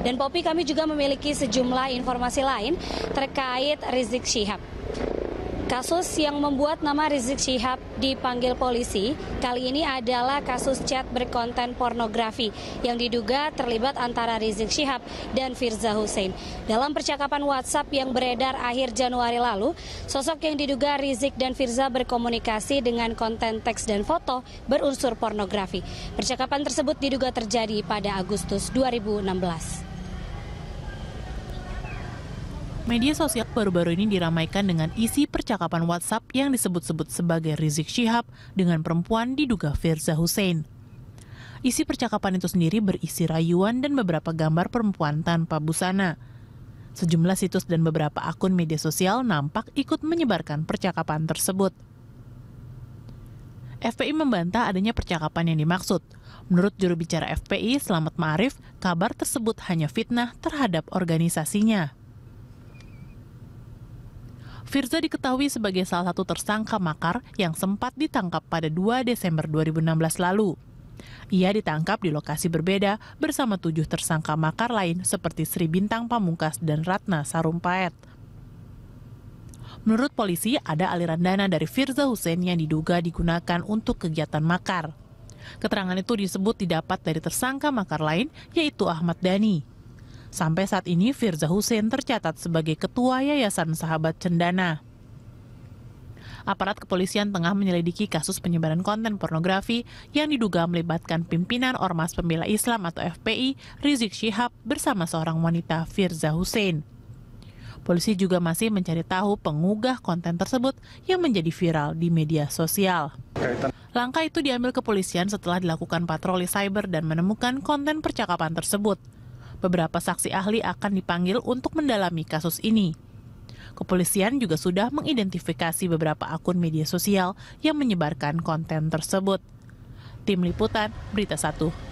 Dan Popi kami juga memiliki sejumlah informasi lain terkait Rizik Syihab. Kasus yang membuat nama Rizik Syihab dipanggil polisi kali ini adalah kasus chat berkonten pornografi yang diduga terlibat antara Rizik Syihab dan Firza Hussein. Dalam percakapan WhatsApp yang beredar akhir Januari lalu, sosok yang diduga Rizik dan Firza berkomunikasi dengan konten teks dan foto berunsur pornografi. Percakapan tersebut diduga terjadi pada Agustus 2016. Media sosial baru-baru ini diramaikan dengan isi percakapan WhatsApp yang disebut-sebut sebagai Rizik Syihab dengan perempuan diduga Firza Hussein. Isi percakapan itu sendiri berisi rayuan dan beberapa gambar perempuan tanpa busana. Sejumlah situs dan beberapa akun media sosial nampak ikut menyebarkan percakapan tersebut. FPI membantah adanya percakapan yang dimaksud. Menurut juru bicara FPI, Selamat Ma'arif, kabar tersebut hanya fitnah terhadap organisasinya. Firza diketahui sebagai salah satu tersangka makar yang sempat ditangkap pada 2 Desember 2016 lalu. Ia ditangkap di lokasi berbeda bersama tujuh tersangka makar lain seperti Sri Bintang Pamungkas dan Ratna Sarumpaet. Menurut polisi, ada aliran dana dari Firza Hussein yang diduga digunakan untuk kegiatan makar. Keterangan itu disebut didapat dari tersangka makar lain, yaitu Ahmad Dhani. Sampai saat ini Firza Hussein tercatat sebagai ketua Yayasan Sahabat Cendana aparat kepolisian tengah menyelidiki kasus penyebaran konten pornografi yang diduga melibatkan pimpinan Ormas Pembela Islam atau FPI Rizik Syihab bersama seorang wanita Firza Hussein. Polisi juga masih mencari tahu pengugah konten tersebut yang menjadi viral di media sosial. Langkah itu diambil kepolisian setelah dilakukan patroli cyber dan menemukan konten percakapan tersebut. Beberapa saksi ahli akan dipanggil untuk mendalami kasus ini. Kepolisian juga sudah mengidentifikasi beberapa akun media sosial yang menyebarkan konten tersebut. Tim Liputan, Berita 1,